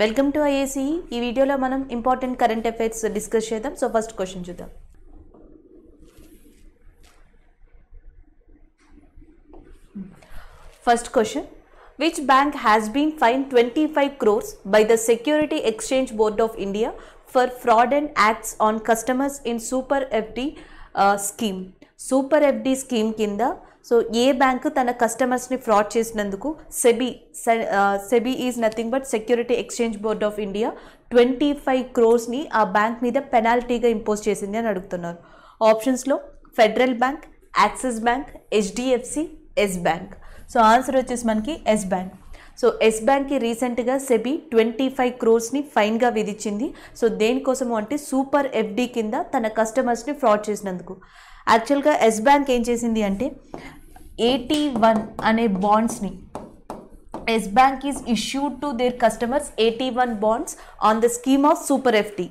Welcome to IAC. This video lo manam important current affairs discuss chedam. So first question chudam. First question. Which bank has been fined 25 crores by the Security Exchange Board of India for fraud and acts on customers in Super FD uh, scheme? Super FD scheme kinda so ఏ bank తన కస్టమర్స్ని fraud చేసినందుకు SEBI SEBI is nothing but Security Exchange Board of India twenty five క్రోర్స్ని ఆ bank మీద పెనాల్టీగా impose చేసింది అని అడుగుతున్నారు ఆప్షన్స్లో Federal Bank Axis Bank HDFC Yes Bank so answer వచ్చేసి మనకి ఎస్ బ్యాంక్ సో ఎస్ బ్యాంక్కి రీసెంట్గా సెబీ ట్వంటీ ఫైవ్ క్రోర్స్ని ఫైన్గా విధించింది సో దేనికోసము అంటే సూపర్ ఎఫ్డి కింద తన కస్టమర్స్ని ఫ్రాడ్ చేసినందుకు యాక్చువల్గా ఎస్ బ్యాంక్ ఏం చేసింది అంటే ఎయిటీ వన్ అనే బాండ్స్ని Yes Bank is issued to their customers eighty one bonds on the scheme of super FT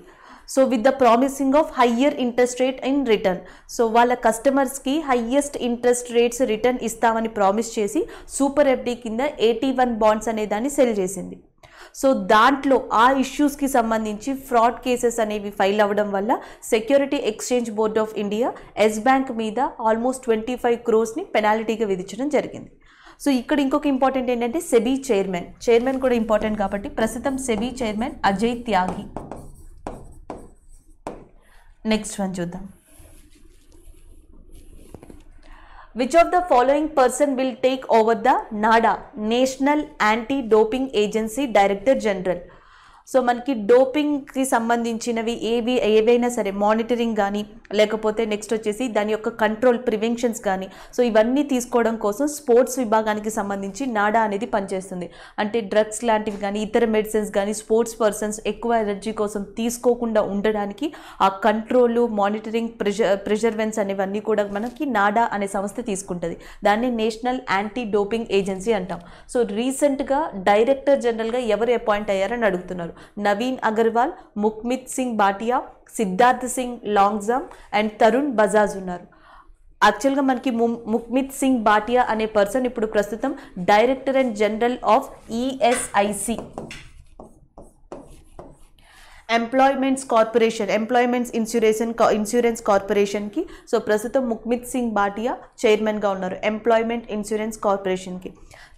so with the promising of higher interest rate in return so వాళ్ళ కస్టమర్స్కి highest interest rates return ఇస్తామని promise చేసి super FD కింద eighty one bonds అనే దాన్ని cell చేసింది so దాంట్లో ఆ ఇష్యూస్కి సంబంధించి ఫ్రాడ్ కేసెస్ అనేవి ఫైల్ అవ్వడం వల్ల Security Exchange Board of India Yes Bank మీద ఆల్మోస్ట్ ట్వంటీ ఫైవ్ క్రోర్స్ని పెనాల్టీగా విధించడం జరిగింది సో ఇక్కడ ఇంకొక ఇంపార్టెంట్ ఏంటంటే సెబీ చైర్మన్ చైర్మన్ కూడా ఇంపార్టెంట్ కాబట్టి ప్రస్తుతం SEBI chairman Ajay Tyagi next one చూద్దాం Which of the following person will take over the NADA, National Anti-Doping Agency Director General? So మనకి డోపింగ్కి సంబంధించినవి ఏవి ఏవైనా సరే మానిటరింగ్ కానీ లేకపోతే నెక్స్ట్ వచ్చేసి దాని యొక్క కంట్రోల్ ప్రివెన్షన్స్ కానీ సో ఇవన్నీ తీసుకోవడం కోసం స్పోర్ట్స్ విభాగానికి సంబంధించి నాడా అనేది పనిచేస్తుంది అంటే డ్రగ్స్ లాంటివి కానీ ఇతర మెడిసిన్స్ కానీ స్పోర్ట్స్ పర్సన్స్ ఎక్కువ ఎనర్జీ కోసం తీసుకోకుండా ఉండడానికి ఆ కంట్రోల్ మానిటరింగ్ ప్రెజర్ ప్రిజర్వెన్స్ అనేవన్నీ కూడా మనకి నాడా అనే సంస్థ తీసుకుంటుంది దాన్ని నేషనల్ యాంటీ డోపింగ్ ఏజెన్సీ అంటాం సో రీసెంట్గా డైరెక్టర్ జనరల్గా ఎవరు అపాయింట్ అయ్యారని అడుగుతున్నారు ఆడాడు నవీన్ అగర్వాల్ ముక్మిత్ సింగ్ బాటియా సిద్ధార్థ్ సింగ్ లాంగ్ జంప్ అండ్ తరుణ్ బజాజ్ ఉన్నారు యాక్చువల్గా మనకి ముఖ్మిత్ సింగ్ బాటియా అనే పర్సన్ ఇప్పుడు ప్రస్తుతం director and general of ESIC employments corporation employments insuration insurance కార్పొరేషన్కి సో ప్రస్తుతం ముక్మిత్ సింగ్ బాటియా చైర్మన్గా ఉన్నారు ఎంప్లాయ్మెంట్ ఇన్సూరెన్స్ కార్పొరేషన్కి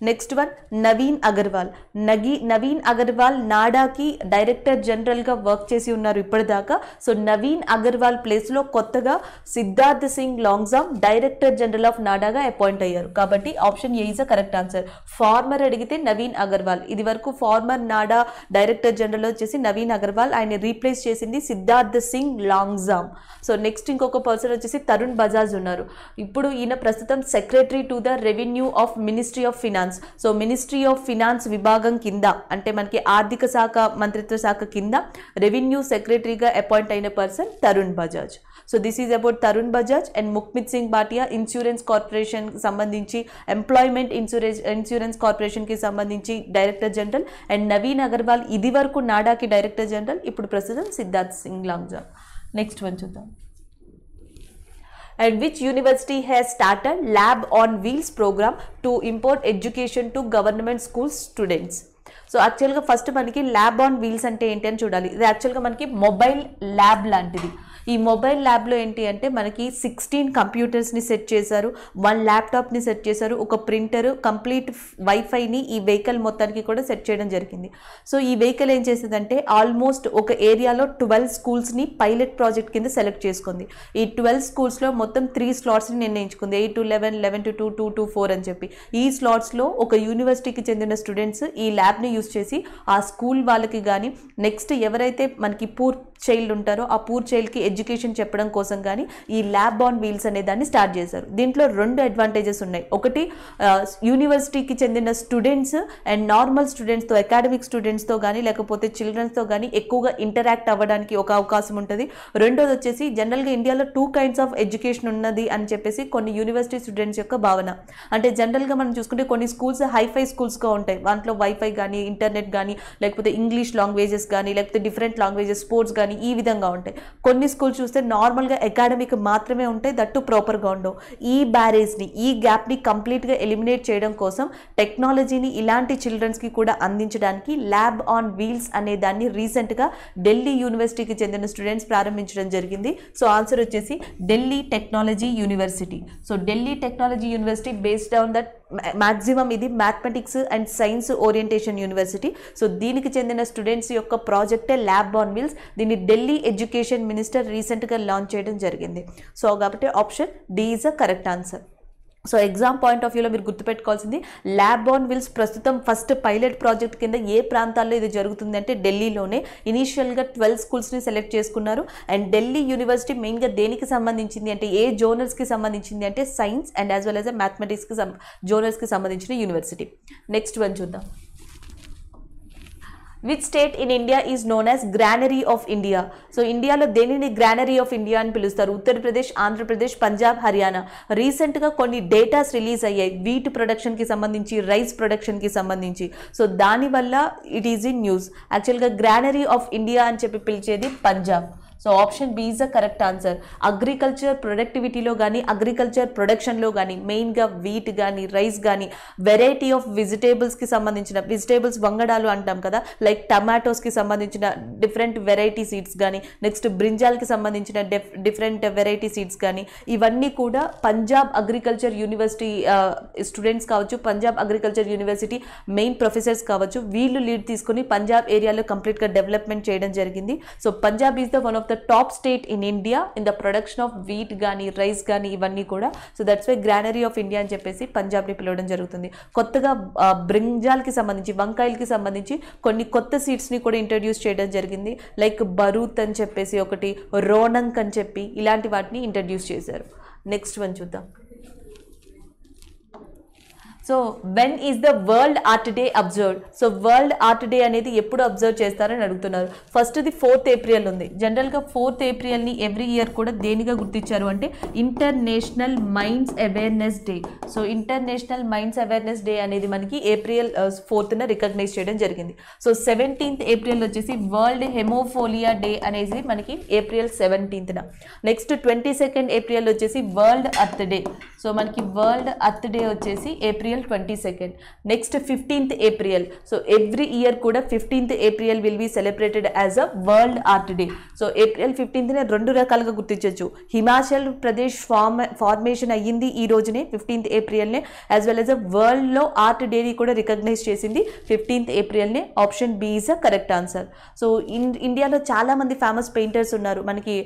నెక్స్ట్ వన్ నవీన్ అగర్వాల్ నగి నవీన్ అగర్వాల్ నాడాకి డైరెక్టర్ జనరల్గా వర్క్ చేసి ఉన్నారు ఇప్పటిదాకా సో నవీన్ అగర్వాల్ ప్లేస్లో కొత్తగా Siddharth Singh Longjam director general of నాడాగా అపాయింట్ అయ్యారు కాబట్టి option A is a correct answer former అడిగితే నవీన్ అగర్వాల్ ఇది వరకు ఫార్మర్ నాడా డైరెక్టర్ జనరల్ వచ్చేసి నవీన్ అగర్వాల్ ఆయన రీప్లేస్ చేసింది సిద్ధార్థ్ సింగ్ లాంగ్జామ్ సో నెక్స్ట్ ఇంకొక పర్సన్ వచ్చేసి తరుణ్ బజాజ్ ఉన్నారు ఇప్పుడు ఈయన ప్రస్తుతం secretary to the revenue of ministry of finance finance so ministry of finance విభాగం కింద అంటే మనకి ఆర్థిక శాఖ మంత్రిత్వ శాఖ కింద రెవెన్యూ సెక్రటరీగా అపాయింట్ అయిన person Tarun Bajaj so this is about Tarun Bajaj and Mukhmeet Singh Bhatia insurance corporation సంబంధించి ఎంప్లాయ్మెంట్ ఇన్సూరెన్స్ ఇన్సూరెన్స్ కార్పొరేషన్కి సంబంధించి director general and Naveen Agarwal ఇది వరకు నాడాకి డైరెక్టర్ జనరల్ ఇప్పుడు ప్రస్తుతం సిద్ధార్థ్ సింగ్ లాంగ్జా నెక్స్ట్ వన్ చూద్దాం and which university has started Lab on Wheels program to import education to government school students. So యాక్చువల్గా ఫస్ట్ మనకి ల్యాబ్ ఆన్ వీల్స్ అంటే ఏంటి అని చూడాలి ఇది యాక్చువల్గా మనకి మొబైల్ ల్యాబ్ లాంటిది ఈ మొబైల్ ల్యాబ్లో ఏంటి అంటే మనకి సిక్స్టీన్ కంప్యూటర్స్ని సెట్ చేశారు వన్ ల్యాప్టాప్ని సెట్ చేశారు ఒక ప్రింటరు కంప్లీట్ వైఫైని ఈ వెహికల్ మొత్తానికి కూడా సెట్ చేయడం జరిగింది సో ఈ వెహికల్ ఏం చేసిందంటే ఆల్మోస్ట్ ఒక ఏరియాలో ట్వెల్వ్ స్కూల్స్ని పైలట్ ప్రాజెక్ట్ కింద సెలెక్ట్ చేసుకుంది ఈ ట్వెల్వ్ స్కూల్స్లో మొత్తం త్రీ స్లాట్స్ని నిర్ణయించుకుంది eight to eleven eleven to two two to four అని చెప్పి ఈ స్లాట్స్లో ఒక యూనివర్సిటీకి చెందిన స్టూడెంట్స్ ఈ ల్యాబ్ని యూస్ చేసి ఆ స్కూల్ వాళ్ళకి కానీ నెక్స్ట్ ఎవరైతే మనకి పూర్ చైల్డ్ ఉంటారో ఆ పూర్ చైల్డ్కి ఎడ్యుకేషన్ చెప్పడం కోసం కానీ ఈ ల్యాబ్ ఆన్ వీల్స్ అనే దాన్ని స్టార్ట్ చేశారు దీంట్లో రెండు అడ్వాంటేజెస్ ఉన్నాయి ఒకటి యూనివర్సిటీకి చెందిన స్టూడెంట్స్ అండ్ నార్మల్ స్టూడెంట్స్తో అకాడమిక్ స్టూడెంట్స్తో కానీ లేకపోతే చిల్డ్రన్స్తో కానీ ఎక్కువగా ఇంటరాక్ట్ అవ్వడానికి ఒక అవకాశం ఉంటుంది రెండోది వచ్చేసి జనరల్గా ఇండియాలో టూ కైండ్స్ ఆఫ్ ఎడ్యుకేషన్ ఉన్నది అని చెప్పేసి కొన్ని యూనివర్సిటీ స్టూడెంట్స్ యొక్క భావన అంటే జనరల్గా మనం చూసుకుంటే కొన్ని స్కూల్స్ హైఫై స్కూల్స్గా ఉంటాయి దాంట్లో వైఫై కానీ ఇంటర్నెట్ కానీ లేకపోతే ఇంగ్లీష్ లాంగ్వేజెస్ కానీ లేకపోతే డిఫరెంట్ లాంగ్వేజెస్ స్పోర్ట్స్ కానీ ఈ విధంగా ఉంటాయి కొన్ని స్కూల్స్ స్కూల్ చూస్తే నార్మల్గా అకాడమిక్ మాత్రమే ఉంటే దట్టు ప్రాపర్గా ఉండవు ఈ బ్యారేజ్ని ఈ గ్యాప్ని కంప్లీట్గా ఎలిమినేట్ చేయడం కోసం టెక్నాలజీని ఇలాంటి చిల్డ్రన్స్కి కూడా అందించడానికి ల్యాబ్ ఆన్ వీల్స్ అనే దాన్ని రీసెంట్గా ఢిల్లీ యూనివర్సిటీకి చెందిన స్టూడెంట్స్ ప్రారంభించడం జరిగింది సో ఆన్సర్ వచ్చేసి Delhi Technology University so Delhi Technology University based on that maximum ఇది mathematics and science orientation university so దీనికి చెందిన స్టూడెంట్స్ యొక్క ప్రాజెక్టే ల్యాబ్ ఆన్ వీల్స్ దీన్ని ఢిల్లీ ఎడ్యుకేషన్ మినిస్టర్ రీసెంట్గా లాంచ్ చేయడం జరిగింది సో కాబట్టి option D is a correct answer so exam point of వ్యూలో మీరు గుర్తుపెట్టుకోవాల్సింది ల్యాబ్ ఆన్ విల్స్ ప్రస్తుతం ఫస్ట్ పైలట్ ప్రాజెక్ట్ కింద ఏ ప్రాంతాల్లో ఇది జరుగుతుంది అంటే ఢిల్లీలోనే ఇనీషియల్గా ట్వెల్వ్ స్కూల్స్ని సెలెక్ట్ చేసుకున్నారు అండ్ ఢిల్లీ యూనివర్సిటీ మెయిన్గా దేనికి సంబంధించింది అంటే ఏ జోనర్స్కి సంబంధించింది అంటే science and as well as a మ్యాథమెటిక్స్కి జోనర్స్కి సంబంధించిన యూనివర్సిటీ నెక్స్ట్ వన్ చూద్దాం which state in India is known as granary of India so ఇండియాలో దేనిని గ్రానరీ ఆఫ్ ఇండియా అని పిలుస్తారు ఉత్తరప్రదేశ్ ఆంధ్రప్రదేశ్ పంజాబ్ హర్యానా రీసెంట్గా కొన్ని డేటాస్ రిలీజ్ అయ్యాయి వీట్ ప్రొడక్షన్కి సంబంధించి రైస్ ప్రొడక్షన్కి సంబంధించి సో దానివల్ల ఇట్ ఈజ్ ఇన్ న్యూస్ యాక్చువల్గా గ్రానరీ ఆఫ్ ఇండియా అని చెప్పి పిలిచేది Punjab so option B is the correct answer agriculture ప్రొడక్టివిటీలో కానీ అగ్రికల్చర్ ప్రొడక్షన్లో కానీ మెయిన్గా వీట్ కానీ రైస్ కానీ వెరైటీ ఆఫ్ వెజిటేబుల్స్కి సంబంధించిన వెజిటేబుల్స్ వంగడాలు అంటాం కదా లైక్ టమాటోస్కి సంబంధించిన డిఫరెంట్ వెరైటీ సీడ్స్ కానీ నెక్స్ట్ బ్రింజాల్కి సంబంధించిన డిఫరెంట్ వెరైటీ సీడ్స్ కానీ ఇవన్నీ కూడా పంజాబ్ అగ్రికల్చర్ యూనివర్సిటీ స్టూడెంట్స్ కావచ్చు Punjab agriculture university main professors కావచ్చు వీళ్ళు లీడ్ తీసుకుని పంజాబ్ ఏరియాలో కంప్లీట్గా డెవలప్మెంట్ చేయడం జరిగింది so Punjab is the one of the the top state in India in the production of wheat కానీ రైస్ కానీ ఇవన్నీ కూడా so that's why granary of India అని చెప్పేసి పంజాబ్ని పిలవడం జరుగుతుంది కొత్తగా బ్రింజాల్కి సంబంధించి వంకాయలకి సంబంధించి కొన్ని కొత్త సీడ్స్ని కూడా ఇంట్రడ్యూస్ చేయడం జరిగింది లైక్ బరూత్ అని చెప్పేసి ఒకటి రోనంక్ అని చెప్పి ఇలాంటి వాటిని ఇంట్రడ్యూస్ చేశారు నెక్స్ట్ వన్ చూద్దాం so when is the World Art Day observe so World Art Day అనేది ఎప్పుడు అబ్జర్వ్ చేస్తారని అడుగుతున్నారు ఫస్ట్ ది ఫోర్త్ ఏప్రిల్ ఉంది జనరల్గా ఫోర్త్ ఏప్రిల్ని ఎవ్రీ ఇయర్ కూడా దేనిగా గుర్తించారు అంటే International Mines Awareness Day so International Mines Awareness Day అనేది మనకి ఏప్రిల్ ఫోర్త్న రికగ్నైజ్ చేయడం జరిగింది సో సెవెంటీన్త్ ఏప్రిల్ వచ్చేసి వరల్డ్ హెమోఫోలియా డే అనేది మనకి ఏప్రిల్ సెవెంటీన్త్న నెక్స్ట్ ట్వంటీ సెకండ్ ఏప్రిల్ వచ్చేసి వరల్డ్ అర్త్ డే సో మనకి వరల్డ్ అర్త్ డే వచ్చేసి April April twenty second next fifteenth April so every year కూడా fifteenth April will be celebrated as a World Art Day so April ఫిఫ్టీన్త్నే రెండు రకాలుగా గుర్తించవచ్చు Himachal Pradesh form formation అయ్యింది ఈ రోజునే ఫిఫ్టీన్త్ ఏప్రిల్నే యాజ్ వెల్ యాజ్ అ వరల్డ్లో ఆర్ట్ డేని కూడా రికగ్నైజ్ చేసింది ఫిఫ్టీన్త్ ఏప్రిల్నే option B is a correct answer so in ఇండియాలో చాలామంది ఫేమస్ పెయింటర్స్ ఉన్నారు మనకి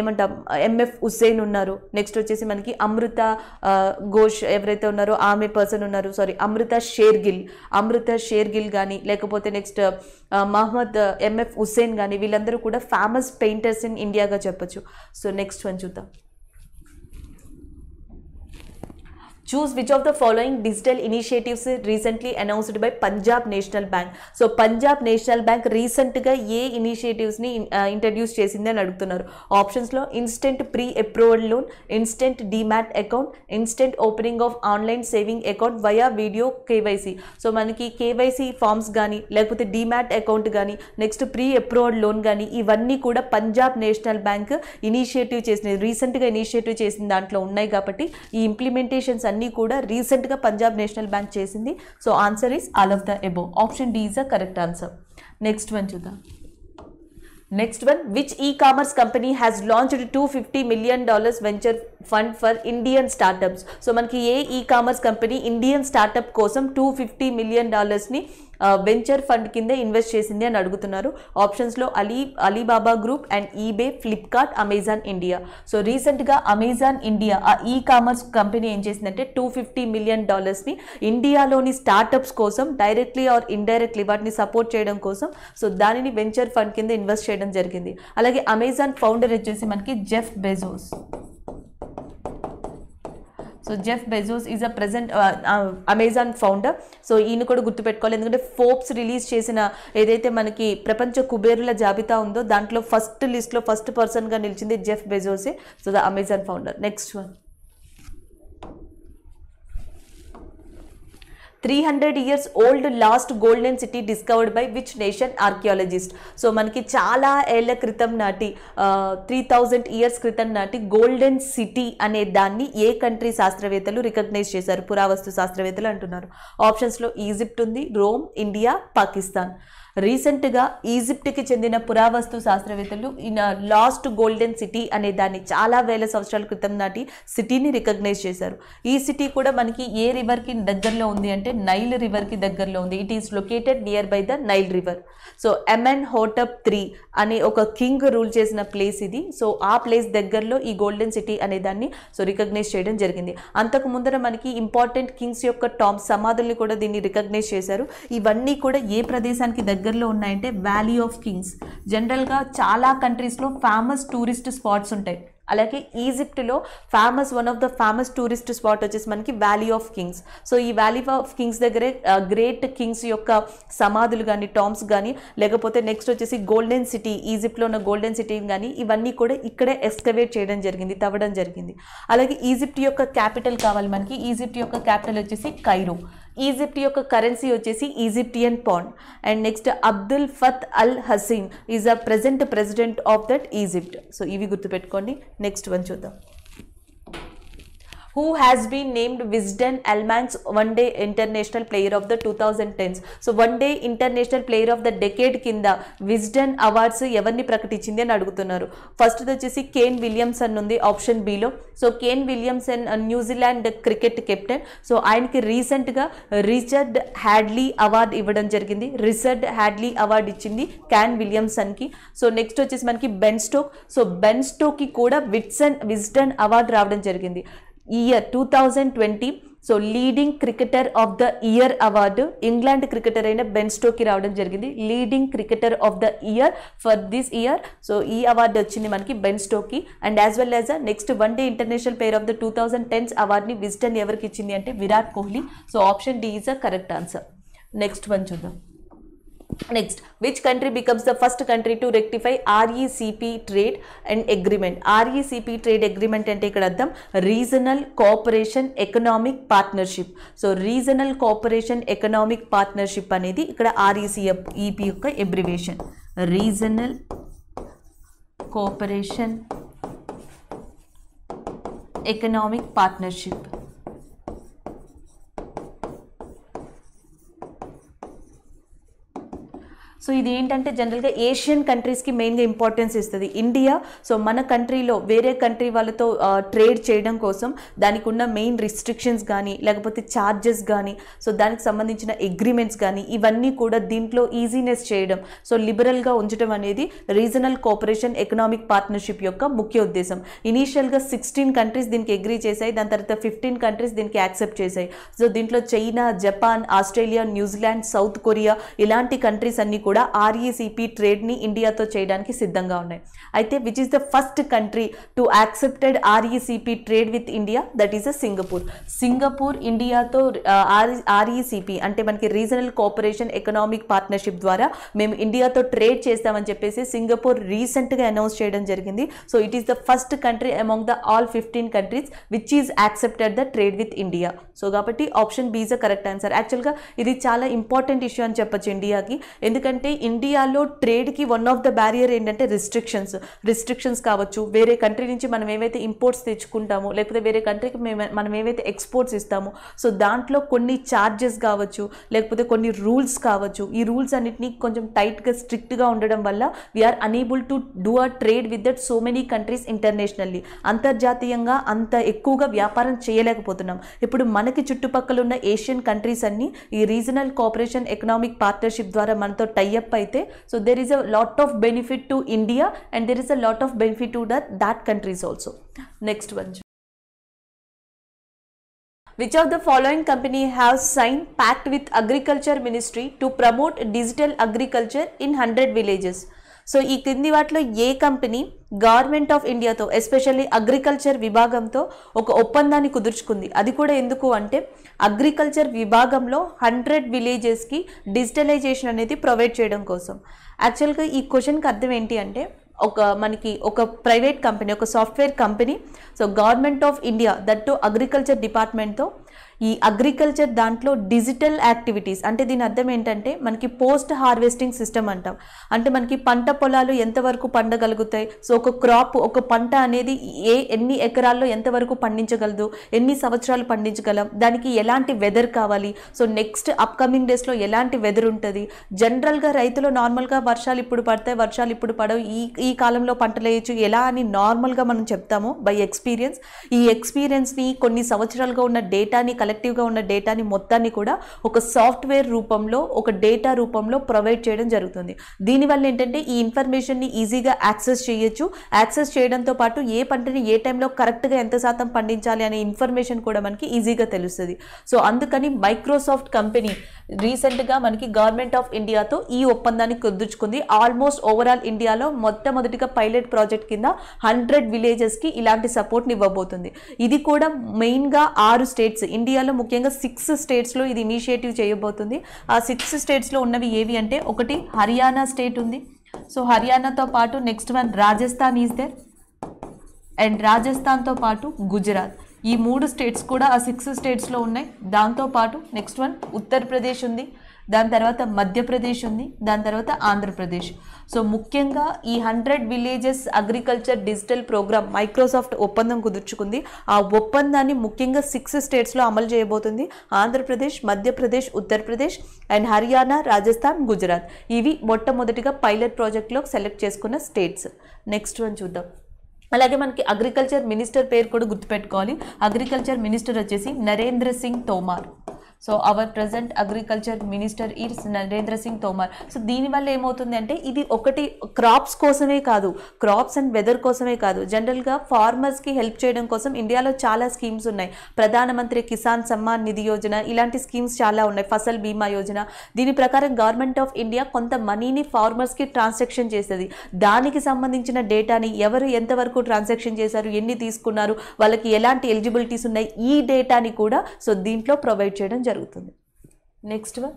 ఏమంటాం ఎంఎఫ్ హుస్సేన్ ఉన్నారు నెక్స్ట్ వచ్చేసి మనకి అమృత ఘోష్ ఎవరైతే ఉన్నారో ఆమె పర్ పర్సన్ ఉన్నారు సారీ అమృత షేర్గిల్ అమృత షేర్గిల్ కానీ లేకపోతే next uh, Mohammed MF uh, Hussain కానీ వీళ్ళందరూ కూడా ఫేమస్ పెయింటర్స్ ఇన్ ఇండియాగా చెప్పొచ్చు సో నెక్స్ట్ వన్ చూద్దాం choose which of the following digital initiatives recently announced by Punjab National Bank so Punjab National Bank రీసెంట్గా ఏ ఇనిషియేటివ్స్ని ఇంట్రడ్యూస్ uh, చేసింది అని అడుగుతున్నారు ఆప్షన్స్లో instant pre approval loan instant demat account instant opening of online saving account via video KYC so మనకి KYC forms కానీ లేకపోతే డిమాట్ అకౌంట్ కానీ నెక్స్ట్ ప్రీ అప్రూవల్ లోన్ కానీ ఇవన్నీ కూడా పంజాబ్ నేషనల్ బ్యాంక్ ఇనిషియేటివ్ చేసింది రీసెంట్గా ఇనిషియేటివ్ చేసిన దాంట్లో ఉన్నాయి కాబట్టి ఈ ఇంప్లిమెంటేషన్స్ అన్నీ కూడా రీసెంట్గా పంజాబ్ నేషనల్ బ్యాంక్ చేసింది so answer is all of the above option D is a correct answer next one చూద్దాం next one which e-commerce company has launched two fifty million dollars venture fund for Indian startups so మనకి ఏ e-commerce company Indian startup కోసం two fifty million డాలర్స్ని venture fund కింద invest చేసింది అని అడుగుతున్నారు ఆప్షన్స్లో Ali Alibaba group and eBay Flipkart Amazon India so రీసెంట్గా అమెజాన్ ఇండియా ఆ ఈ కామర్స్ కంపెనీ ఏం చేసిందంటే టూ ఫిఫ్టీ మిలియన్ డాలర్స్ని ఇండియాలోని స్టార్టప్స్ కోసం డైరెక్ట్లీ ఆర్ ఇండైరెక్ట్లీ వాటిని సపోర్ట్ చేయడం కోసం సో దానిని వెంచర్ ఫండ్ కింద ఇన్వెస్ట్ చేయడం జరిగింది అలాగే అమెజాన్ ఫౌండర్ వచ్చేసి మనకి Jeff Bezos so Jeff Bezos is a present Amazon founder so ఈయన కూడా గుర్తుపెట్టుకోవాలి ఎందుకంటే ఫోప్స్ రిలీజ్ చేసిన ఏదైతే మనకి ప్రపంచ కుబేరుల జాబితా ఉందో దాంట్లో ఫస్ట్ లిస్ట్లో ఫస్ట్ పర్సన్గా నిలిచింది జెఫ్ బెజోసే so the Amazon founder next one three hundred years old lost golden city discovered by which nation archaeologist so మనకి చాలా ఏళ్ల క్రితం నాటి త్రీ థౌజండ్ ఇయర్స్ క్రితం నాటి గోల్డెన్ సిటీ అనే దాన్ని ఏ కంట్రీ శాస్త్రవేత్తలు రికగ్నైజ్ చేశారు పురావస్తు శాస్త్రవేత్తలు అంటున్నారు ఆప్షన్స్లో ఈజిప్ట్ ఉంది రోమ్ ఇండియా పాకిస్తాన్ రీసెంట్గా ఈజిప్ట్కి చెందిన పురావస్తు శాస్త్రవేత్తలు ఈయన లాస్ట్ గోల్డెన్ సిటీ అనే దాన్ని చాలా వేల సంవత్సరాల క్రితం నాటి సిటీని రికగ్నైజ్ చేశారు ఈ సిటీ కూడా మనకి ఏ రివర్కి దగ్గరలో ఉంది అంటే నైల్ రివర్కి దగ్గరలో ఉంది it is located near by the Nile river so Amenhotep three అనే ఒక కింగ్ రూల్ చేసిన ప్లేస్ ఇది సో ఆ ప్లేస్ దగ్గరలో ఈ గోల్డెన్ సిటీ అనే దాన్ని సో రికగ్నైజ్ చేయడం జరిగింది అంతకు ముందర మనకి ఇంపార్టెంట్ కింగ్స్ యొక్క టాప్ సమాధుల్ని కూడా దీన్ని రికగ్నైజ్ చేశారు ఇవన్నీ కూడా ఏ ప్రదేశానికి దగ్గర దగ్గరలో ఉన్నాయంటే వ్యాలీ ఆఫ్ కింగ్స్ జనరల్గా చాలా కంట్రీస్లో ఫేమస్ టూరిస్ట్ స్పాట్స్ ఉంటాయి అలాగే ఈజిప్ట్లో famous one of the famous tourist spot వచ్చేసి మనకి వ్యాలీ ఆఫ్ కింగ్స్ సో ఈ వ్యాలీ ఆఫ్ కింగ్స్ దగ్గరే గ్రేట్ కింగ్స్ యొక్క సమాధులు కానీ టామ్స్ కానీ లేకపోతే నెక్స్ట్ వచ్చేసి గోల్డెన్ సిటీ ఈజిప్ట్లో ఉన్న గోల్డెన్ సిటీ కానీ ఇవన్నీ కూడా ఇక్కడే ఎక్స్కవేట్ చేయడం జరిగింది తవ్వడం జరిగింది అలాగే ఈజిప్ట్ యొక్క క్యాపిటల్ కావాలి మనకి ఈజిప్ట్ యొక్క క్యాపిటల్ వచ్చేసి కైరో ఈజిప్ట్ యొక్క కరెన్సీ వచ్చేసి Egyptian pound and next Abdul Fattah al హసీన్ is a present president of that Egypt so ఇవి గుర్తుపెట్టుకోండి నెక్స్ట్ వన్ చూద్దాం who named been almanacs one day international player of the two the 2010s. So one day international player of the decade కింద Wisden awards ఎవరిని ప్రకటించింది అని అడుగుతున్నారు ఫస్ట్ది వచ్చేసి కేన్ విలియమ్సన్ ఉంది ఆప్షన్ బీలో so Kane Williams Williamson New Zealand cricket captain so ఆయనకి రీసెంట్గా రిచర్డ్ హ్యాడ్లీ అవార్డు ఇవ్వడం జరిగింది రిచర్డ్ హ్యాడ్లీ అవార్డు ఇచ్చింది క్యాన్ విలియమ్సన్కి సో నెక్స్ట్ వచ్చేసి మనకి బెన్ స్టోక్ సో బెన్ స్టోక్కి కూడా విట్సన్ విజ్డన్ అవార్డు రావడం జరిగింది year two thousand twenty so leading cricketer of the year award England cricketer అయిన బెన్ స్టోక్కి రావడం జరిగింది leading cricketer of the year for this year so ఈ అవార్డు వచ్చింది మనకి బెన్ స్టోక్కి and as well as next one day international player of the two thousand tens అవార్డుని Wisden ఎవరికి ఇచ్చింది అంటే Virat Kohli so option D is a correct answer next one చూద్దాం next which country becomes the first country to rectify RCEP trade and agreement RCEP trade agreement అంటే ఇక్కడ అర్థం regional cooperation economic partnership so regional cooperation economic partnership అనేది ఇక్కడ RCEP EP e e యొక్క abbreviation regional cooperation economic partnership so ఇది ఏంటంటే జనరల్గా Asian కంట్రీస్కి మెయిన్గా ఇంపార్టెన్స్ ఇస్తుంది ఇండియా సో మన కంట్రీలో వేరే కంట్రీ వాళ్ళతో ట్రేడ్ చేయడం కోసం దానికి ఉన్న మెయిన్ రిస్ట్రిక్షన్స్ కానీ లేకపోతే ఛార్జెస్ కానీ సో దానికి సంబంధించిన అగ్రిమెంట్స్ కానీ ఇవన్నీ కూడా దీంట్లో ఈజీనెస్ చేయడం సో లిబరల్గా ఉంచడం అనేది రీజనల్ కోఆపరేషన్ ఎకనామిక్ పార్ట్నర్షిప్ యొక్క ముఖ్య ఉద్దేశం ఇనీషియల్గా సిక్స్టీన్ కంట్రీస్ దీనికి అగ్రీ చేశాయి దాని తర్వాత ఫిఫ్టీన్ కంట్రీస్ దీనికి యాక్సెప్ట్ చేశాయి సో దీంట్లో China Japan Australia New Zealand South Korea ఇలాంటి కంట్రీస్ అన్నీ కూడా కూడా ఆర్ఈసిపి e ట్రేడ్ని ఇండియాతో చేయడానికి సిద్ధంగా ఉన్నాయి అయితే which is the first country to accepted RCEP trade with India that is a Singapore Singapore ఇండియాతో ఆర్ ఆర్ఈసిపి అంటే మనకి రీజనల్ కోఆపరేషన్ ఎకనామిక్ పార్ట్నర్షిప్ ద్వారా మేము ఇండియాతో ట్రేడ్ చేస్తామని చెప్పేసి సింగపూర్ రీసెంట్గా అనౌన్స్ చేయడం జరిగింది so it is the first country among the all fifteen countries which is accepted the trade with India so కాబట్టి option B is a correct answer యాక్చువల్గా ఇది చాలా ఇంపార్టెంట్ ఇష్యూ అని చెప్పచ్చు ఇండియాకి ఎందుకంటే ఏంటంటే ఇండియాలో ట్రేడ్కి వన్ ఆఫ్ ద బ్యారియర్ ఏంటంటే రిస్ట్రిక్షన్స్ రిస్ట్రిక్షన్స్ కావచ్చు వేరే కంట్రీ నుంచి మనం ఏవైతే ఇంపోర్ట్స్ తెచ్చుకుంటామో లేకపోతే వేరే కంట్రీకి మనం ఏవైతే ఎక్స్పోర్ట్స్ ఇస్తామో సో దాంట్లో కొన్ని ఛార్జెస్ కావచ్చు లేకపోతే కొన్ని రూల్స్ కావచ్చు ఈ రూల్స్ అన్నిటినీ కొంచెం టైట్గా స్ట్రిక్ట్గా ఉండడం వల్ల we are unable to do a trade with that so many countries internationally అంతర్జాతీయంగా అంత ఎక్కువగా వ్యాపారం చేయలేకపోతున్నాం ఇప్పుడు మనకి చుట్టుపక్కల ఉన్న ఏషియన్ కంట్రీస్ అన్నీ ఈ రీజనల్ కోఆపరేషన్ ఎకనామిక్ పార్ట్నర్షిప్ ద్వారా మనతో tie tie-up So there is a lot of benefit to India and there is a lot of benefit to that, that countries also. Next one. Which of the following company has signed pact with agriculture ministry to promote digital agriculture in 100 villages? సో ఈ కింది వాటిలో ఏ company government of ఇండియాతో especially agriculture విభాగంతో ఒక ఒప్పందాన్ని కుదుర్చుకుంది అది కూడా ఎందుకు అంటే అగ్రికల్చర్ విభాగంలో హండ్రెడ్ విలేజెస్కి డిజిటలైజేషన్ అనేది ప్రొవైడ్ చేయడం కోసం యాక్చువల్గా ఈ క్వశ్చన్కి అర్థం ఏంటి అంటే ఒక మనకి ఒక ప్రైవేట్ కంపెనీ ఒక software company so government of India that to agriculture డిపార్ట్మెంట్తో ఈ అగ్రికల్చర్ దాంట్లో డిజిటల్ యాక్టివిటీస్ అంటే దీని అర్థం ఏంటంటే మనకి పోస్ట్ హార్వెస్టింగ్ సిస్టమ్ అంటాం అంటే మనకి పంట పొలాలు ఎంతవరకు పండగలుగుతాయి సో ఒక క్రాప్ ఒక పంట అనేది ఏ ఎన్ని ఎకరాల్లో ఎంతవరకు పండించగలదు ఎన్ని సంవత్సరాలు పండించగలం దానికి ఎలాంటి వెదర్ కావాలి సో నెక్స్ట్ అప్కమింగ్ డేస్లో ఎలాంటి వెదర్ ఉంటుంది జనరల్గా రైతులు నార్మల్గా వర్షాలు ఇప్పుడు పడతాయి వర్షాలు ఇప్పుడు పడవు ఈ ఈ కాలంలో పంటలు వేయచ్చు ఎలా అని నార్మల్గా మనం చెప్తాము బై ఎక్స్పీరియన్స్ ఈ ఎక్స్పీరియన్స్ని కొన్ని సంవత్సరాలుగా ఉన్న డేటాని కలెక్ట్ కలెక్టివ్గా ఉన్న డేటాని మొత్తాన్ని కూడా ఒక సాఫ్ట్వేర్ రూపంలో ఒక డేటా రూపంలో ప్రొవైడ్ చేయడం జరుగుతుంది దీనివల్ల ఏంటంటే ఈ ఇన్ఫర్మేషన్ని ఈజీగా యాక్సెస్ చేయొచ్చు యాక్సెస్ చేయడంతో పాటు ఏ పంటని ఏ టైంలో కరెక్ట్గా ఎంత శాతం పండించాలి అనే ఇన్ఫర్మేషన్ కూడా మనకి ఈజీగా తెలుస్తుంది సో అందుకని మైక్రోసాఫ్ట్ కంపెనీ రీసెంట్గా మనకి గవర్నమెంట్ ఆఫ్ ఇండియాతో ఈ ఒప్పందాన్ని కుదుర్చుకుంది ఆల్మోస్ట్ ఓవరాల్ ఇండియాలో మొట్టమొదటిగా పైలట్ ప్రాజెక్ట్ కింద హండ్రెడ్ విలేజెస్కి ఇలాంటి సపోర్ట్ని ఇవ్వబోతుంది ఇది కూడా మెయిన్గా ఆరు స్టేట్స్ ఇండియా ఇండియాలో ముఖ్యంగా సిక్స్ స్టేట్స్లో ఇది ఇనిషియేటివ్ చేయబోతుంది ఆ సిక్స్ స్టేట్స్లో ఉన్నవి ఏవి అంటే ఒకటి హర్యానా స్టేట్ ఉంది సో హర్యానాతో పాటు next one Rajasthan is there and రాజస్థాన్తో పాటు గుజరాత్ ఈ మూడు స్టేట్స్ కూడా ఆ సిక్స్ స్టేట్స్లో ఉన్నాయి దాంతోపాటు నెక్స్ట్ వన్ ఉత్తరప్రదేశ్ ఉంది దాని తర్వాత మధ్యప్రదేశ్ ఉంది దాని తర్వాత ఆంధ్రప్రదేశ్ సో ముఖ్యంగా ఈ hundred villages agriculture digital programme Microsoft ఒప్పందం కుదుర్చుకుంది ఆ ఒప్పందాన్ని ముఖ్యంగా సిక్స్ స్టేట్స్లో అమలు చేయబోతుంది ఆంధ్రప్రదేశ్ మధ్యప్రదేశ్ ఉత్తరప్రదేశ్ అండ్ హర్యానా రాజస్థాన్ గుజరాత్ ఇవి మొట్టమొదటిగా పైలట్ ప్రాజెక్ట్లో సెలెక్ట్ చేసుకున్న స్టేట్స్ నెక్స్ట్ వన్ చూద్దాం అలాగే మనకి అగ్రికల్చర్ మినిస్టర్ పేరు కూడా గుర్తుపెట్టుకోవాలి అగ్రికల్చర్ మినిస్టర్ వచ్చేసి Narendra Singh Tomar so our present agriculture minister ఈ నరేంద్ర సింగ్ తోమర్ సో దీనివల్ల ఏమవుతుంది అంటే ఇది ఒకటి క్రాప్స్ కోసమే కాదు క్రాప్స్ అండ్ వెదర్ కోసమే కాదు జనరల్గా ఫార్మర్స్కి హెల్ప్ చేయడం కోసం ఇండియాలో చాలా స్కీమ్స్ ఉన్నాయి ప్రధానమంత్రి కిసాన్ సమ్మాన్ నిధి యోజన ఇలాంటి స్కీమ్స్ చాలా ఉన్నాయి ఫసల్ బీమా యోజన దీని ప్రకారం గవర్నమెంట్ ఆఫ్ ఇండియా కొంత మనీని ఫార్మర్స్కి ట్రాన్సాక్షన్ చేస్తుంది దానికి సంబంధించిన డేటాని ఎవరు ఎంతవరకు ట్రాన్సాక్షన్ చేశారు ఎన్ని తీసుకున్నారు వాళ్ళకి ఎలాంటి ఎలిజిబిలిటీస్ ఉన్నాయి ఈ డేటాని కూడా సో దీంట్లో ప్రొవైడ్ చేయడం జరుగుతుంది జరుగుతుంది next one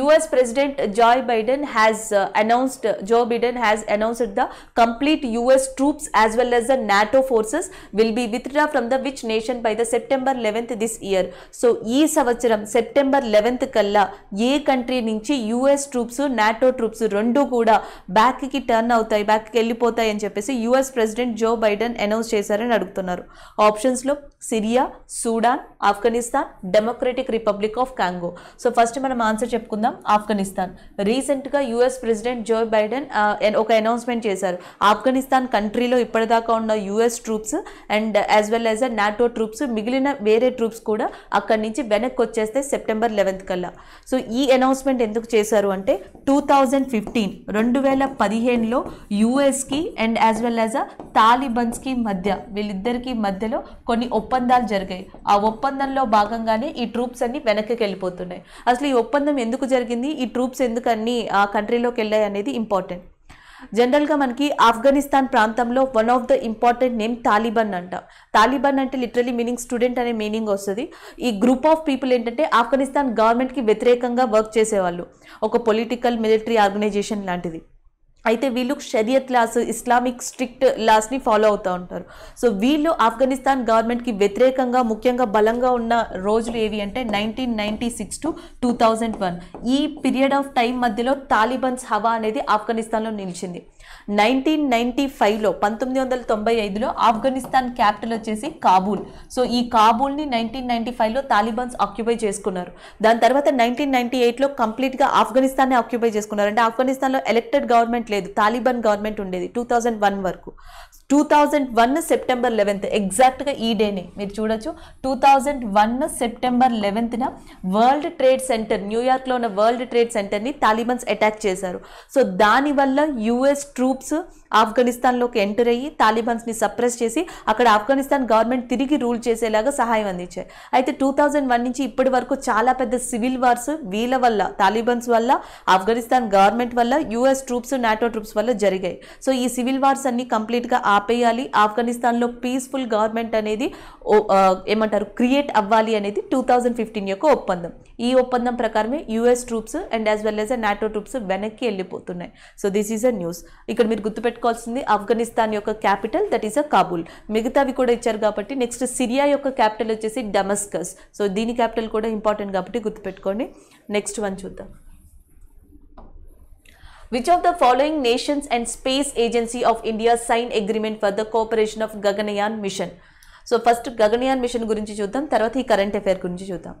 US President Joe Biden has uh, announced, Joe Biden has announced the complete US troops as well as the NATO forces will be withdrawn from the which nation by the September 11th this year. సో ఈ సంవత్సరం September eleventh కల్లా ఏ country నుంచి US troops NATO troops రెండు కూడా బ్యాక్కి turn అవుతాయి బ్యాక్కి వెళ్ళిపోతాయి అని చెప్పేసి US president Joe Biden announce చేశారని అడుగుతున్నారు ఆప్షన్స్లో Syria Sudan Afghanistan Democratic Republic of Congo so first మనం ఆన్సర్ చెప్పుకుందాం చెప్పుకుందాం ఆఫ్ఘనిస్తాన్ రీసెంట్గా యుఎస్ ప్రెసిడెంట్ జో బైడెన్ ఒక అనౌన్స్మెంట్ చేశారు ఆఫ్ఘనిస్తాన్ కంట్రీలో ఇప్పటిదాకా ఉన్న US troops and as well as NATO troops మిగిలిన వేరే ట్రూప్స్ కూడా అక్కడి నుంచి వెనక్కి వచ్చేస్తే సెప్టెంబర్ లెవెన్త్ కల్లా సో ఈ అనౌన్స్మెంట్ ఎందుకు చేశారు అంటే టూ థౌజండ్ ఫిఫ్టీన్ రెండు వేల పదిహేనులో యుఎస్కి అండ్ యాజ్ వెల్ యాజ్ తాలిబన్స్కి మధ్య వీళ్ళిద్దరికి మధ్యలో కొన్ని ఒప్పందాలు జరిగాయి ఆ ఒప్పందంలో భాగంగానే ఈ ట్రూప్స్ అన్ని వెనక్కి వెళ్ళిపోతున్నాయి అసలు ఈ ఒప్పందం ఎందుకు జరిగింది ఈ ట్రూప్స్ ఎందుకు అన్ని ఆ కంట్రీలోకి వెళ్ళాయి అనేది ఇంపార్టెంట్ జనరల్గా మనకి ఆఫ్ఘనిస్తాన్ ప్రాంతంలో one of the important name Taliban అంట తాలిబన్ అంటే లిటరలీ మీనింగ్ స్టూడెంట్ అనే మీనింగ్ వస్తుంది ఈ గ్రూప్ ఆఫ్ పీపుల్ ఏంటంటే ఆఫ్ఘనిస్తాన్ గవర్నమెంట్కి వ్యతిరేకంగా వర్క్ చేసేవాళ్ళు ఒక పొలిటికల్ మిలిటరీ ఆర్గనైజేషన్ లాంటిది అయితే వీళ్ళు షరియత్ లాస్ ఇస్లామిక్ స్ట్రిక్ట్ లాస్ని ఫాలో అవుతూ ఉంటారు సో వీళ్ళు ఆఫ్ఘనిస్తాన్ గవర్నమెంట్కి వ్యతిరేకంగా ముఖ్యంగా బలంగా ఉన్న రోజులు ఏవి అంటే nineteen ninety six to two thousand one ఈ పీరియడ్ ఆఫ్ టైం మధ్యలో తాలిబన్స్ హవా అనేది ఆఫ్ఘనిస్తాన్లో నిలిచింది నైన్టీన్ నైన్టీ ఫైవ్లో పంతొమ్మిది వందల తొంభై ఐదులో ఆఫ్ఘనిస్తాన్ క్యాపిటల్ వచ్చేసి కాబూల్ సో ఈ కాబూల్ని నైన్టీన్ నైన్టీ ఫైవ్లో తాలిబాన్స్ ఆక్యుపై చేసుకున్నారు దాని తర్వాత నైన్టీన్ నైన్టీ ఎయిట్లో కంప్లీట్గా ఆఫ్ఘనిస్తాన్ని ఆక్యుపై చేసుకున్నారు అంటే ఆఫ్ఘనిస్తాన్లో ఎలక్టెడ్ గవర్నమెంట్ లేదు తాలిబాన్ గవర్నమెంట్ ఉండేది టూ థౌజండ్ వన్ వరకు two thousand one September eleventh ఎగ్జాక్ట్గా ఈ డేనే మీరు చూడొచ్చు టూ థౌజండ్ వన్ సెప్టెంబర్ లెవెన్త్న వరల్డ్ ట్రేడ్ సెంటర్ న్యూయార్క్లో ఉన్న వరల్డ్ ట్రేడ్ సెంటర్ని తాలిబన్స్ అటాక్ చేశారు సో దానివల్ల యుఎస్ ట్రూప్స్ ఆఫ్ఘనిస్తాన్లోకి ఎంటర్ అయ్యి తాలిబన్స్ని సప్రెస్ చేసి అక్కడ ఆఫ్ఘనిస్తాన్ గవర్నమెంట్ తిరిగి రూల్ చేసేలాగా సహాయం అందించాయి అయితే టూ థౌజండ్ వన్ నుంచి ఇప్పటి వరకు చాలా పెద్ద సివిల్ వార్స్ వీళ్ళ వల్ల తాలిబాన్స్ వల్ల ఆఫ్ఘనిస్తాన్ గవర్నమెంట్ వల్ల యూఎస్ ట్రూప్స్ నాటో ట్రూప్స్ వల్ల జరిగాయి సో ఈ సివిల్ వార్స్ అన్ని కంప్లీట్గా ఆపేయాలి ఆఫ్ఘనిస్తాన్లో పీస్ఫుల్ గవర్నమెంట్ అనేది ఏమంటారు క్రియేట్ అవ్వాలి అనేది టూ థౌజండ్ ఫిఫ్టీన్ యొక్క ఒప్పందం ఈ ఒప్పందం ప్రకారమే US troops and as well as NATO troops వెనక్కి వెళ్ళిపోతున్నాయి so this is a news ఇక్కడ మీరు గుర్తుపెట్టుకోవాల్సింది ఆఫ్ఘనిస్తాన్ యొక్క capital that is a Kabul మిగతావి కూడా ఇచ్చారు కాబట్టి నెక్స్ట్ సిరియా యొక్క క్యాపిటల్ వచ్చేసి డమస్కస్ సో దీని క్యాపిటల్ కూడా ఇంపార్టెంట్ కాబట్టి గుర్తుపెట్టుకోండి నెక్స్ట్ వన్ చూద్దాం Which of the following nations and Space Agency of India signed agreement for the cooperation of Gaganayan mission? సో ఫస్ట్ గగన్యాన్ మిషన్ గురించి చూద్దాం తర్వాత ఈ కరెంట్ అఫైర్ గురించి చూద్దాం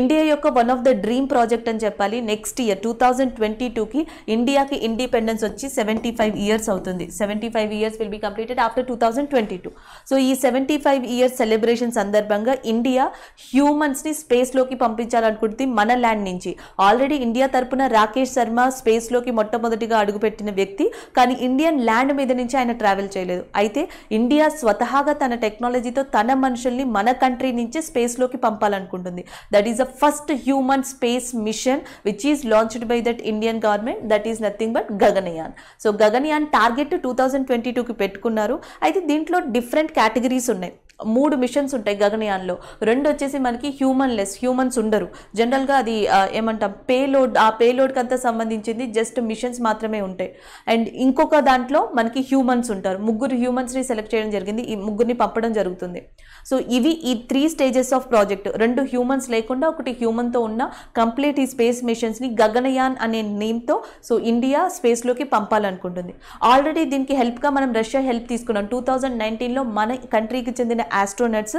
ఇండియా యొక్క one of the dream project అని చెప్పాలి next year two thousand twenty టూకి ఇండియాకి ఇండిపెండెన్స్ వచ్చి సెవెంటీ ఫైవ్ ఇయర్స్ అవుతుంది seventy five years will be completed after two thousand twenty two so ఈ సెవెంటీ ఫైవ్ ఇయర్స్ సెలబ్రేషన్ సందర్భంగా India హ్యూమన్స్ని స్పేస్లోకి పంపించాలనుకుంటుంది మన ల్యాండ్ నుంచి ఆల్రెడీ ఇండియా తరపున రాకేష్ శర్మ స్పేస్లోకి మొట్టమొదటిగా అడుగుపెట్టిన వ్యక్తి కానీ ఇండియన్ ల్యాండ్ మీద నుంచి ఆయన ట్రావెల్ చేయలేదు అయితే ఇండియా స్వతహాగా తన టెక్నాలజీతో తన మనుషుల్ని మన కంట్రీ నుంచి స్పేస్లోకి పంపాలనుకుంటుంది that is the first human space mission which is launched by that Indian government that is nothing but Gaganyaan so Gaganyaan target two thousand twenty టూకి పెట్టుకున్నారు అయితే దీంట్లో డిఫరెంట్ కేటగిరీస్ ఉన్నాయి మూడు మిషన్స్ ఉంటాయి గగనయాన్లో రెండు వచ్చేసి మనకి హ్యూమన్ లెస్ హ్యూమన్స్ ఉండరు జనరల్గా అది ఏమంటాం పేలోడ్ ఆ పేలోడ్కి అంతా సంబంధించింది జస్ట్ మిషన్స్ మాత్రమే ఉంటాయి అండ్ ఇంకొక దాంట్లో మనకి హ్యూమన్స్ ఉంటారు ముగ్గురు హ్యూమన్స్ని సెలెక్ట్ చేయడం జరిగింది ఈ ముగ్గురిని పంపడం జరుగుతుంది సో ఇవి ఈ త్రీ స్టేజెస్ ఆఫ్ ప్రాజెక్ట్ రెండు హ్యూమన్స్ లేకుండా ఒకటి హ్యూమన్తో ఉన్న కంప్లీట్ ఈ స్పేస్ మిషన్స్ని గగనయాన్ అనే నేమ్తో సో ఇండియా స్పేస్లోకి పంపాలనుకుంటుంది ఆల్రెడీ దీనికి హెల్ప్గా మనం రష్యా హెల్ప్ తీసుకున్నాం టూ థౌజండ్ నైన్టీన్లో మన కంట్రీకి చెందిన ఆస్ట్రోనట్స్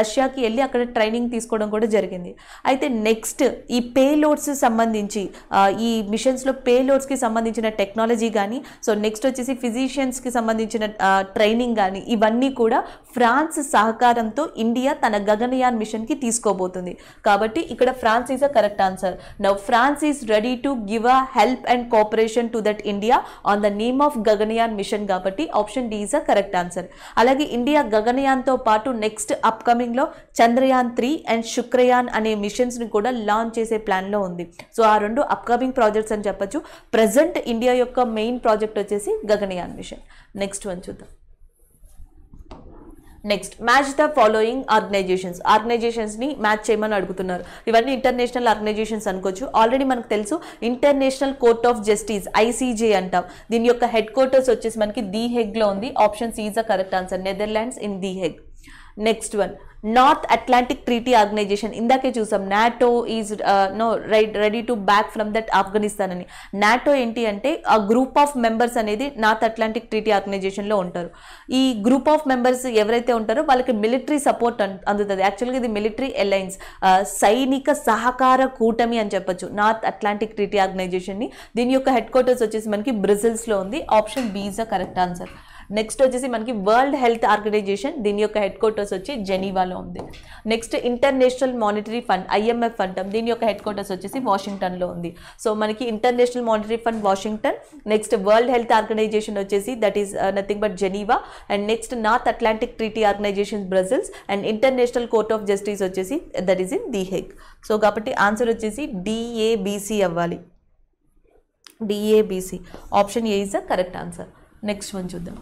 రష్యాకి వెళ్ళి అక్కడ ట్రైనింగ్ తీసుకోవడం కూడా జరిగింది అయితే నెక్స్ట్ ఈ పే లోడ్స్ సంబంధించి ఈ మిషన్స్లో పే సంబంధించిన టెక్నాలజీ కానీ సో నెక్స్ట్ వచ్చేసి ఫిజిషియన్స్కి సంబంధించిన ట్రైనింగ్ కానీ ఇవన్నీ కూడా ఫ్రాన్స్ సహ సహకారంతో ఇండియా తన గగనయాన్ కి తీసుకోబోతుంది కాబట్టి ఇక్కడ France is a correct answer now France is ready to give a help and cooperation to that India on the name of Gaganyaan mission కాబట్టి option D is a correct answer అలాగే India Gaganyaan తో పాటు next లో Chandrayaan three and Shukrayaan అనే machines ని కూడా launch చేసే plan లో ఉంది సో ఆ రెండు అప్కమింగ్ ప్రాజెక్ట్స్ అని చెప్పచ్చు ప్రజెంట్ ఇండియా యొక్క మెయిన్ ప్రాజెక్ట్ వచ్చేసి గగనయాన్ మిషన్ నెక్స్ట్ వన్ చూద్దాం next match the following organizations ఆర్గనైజేషన్స్ని మ్యాచ్ చేయమని అడుగుతున్నారు ఇవన్నీ ఇంటర్నేషనల్ ఆర్గనైజేషన్స్ అనుకోవచ్చు ఆల్రెడీ మనకు తెలుసు International Court of Justice ICJ అంటాం దీని యొక్క హెడ్ క్వార్టర్స్ వచ్చేసి మనకి ది హెగ్లో ఉంది option C is a correct answer Netherlands in the Hague next one North Atlantic Treaty Organization ఇందాకే చూసాం NATO is no right ready to back from that Afghanistan అని నాటో ఏంటి అంటే ఆ గ్రూప్ ఆఫ్ మెంబర్స్ అనేది నార్త్ అట్లాంటిక్ ట్రీటీ ఆర్గనైజేషన్లో ఉంటారు ఈ గ్రూప్ ఆఫ్ మెంబర్స్ ఎవరైతే ఉంటారో వాళ్ళకి మిలిటరీ సపోర్ట్ అందుతుంది యాక్చువల్గా ఇది మిలిటరీ ఎలయన్స్ uh, సైనిక సహకార కూటమి అని చెప్పొచ్చు నార్త్ అట్లాంటిక్ ట్రీటీ ఆర్గనైజేషన్ని దీని యొక్క హెడ్ క్వార్టర్స్ వచ్చేసి మనకి బ్రెజిల్స్లో ఉంది option B correct answer next వచ్చేసి మనకి వరల్డ్ హెల్త్ ఆర్గనైజేషన్ దీని యొక్క హెడ్ క్వార్టర్స్ వచ్చి జెనీవాలో ఉంది next International Monetary Fund IMF అంటాం దీని యొక్క హెడ్ క్వార్టర్స్ వచ్చేసి వాషింగ్టన్లో ఉంది సో మనకి International Monetary Fund Washington next World Health Organization వచ్చేసి that is nothing but Geneva and next North Atlantic Treaty Organization Brussels and International Court of Justice వచ్చేసి that is in the Hague so కాబట్టి answer వచ్చేసి DABC అవ్వాలి DABC option A is the correct answer next one చూద్దాం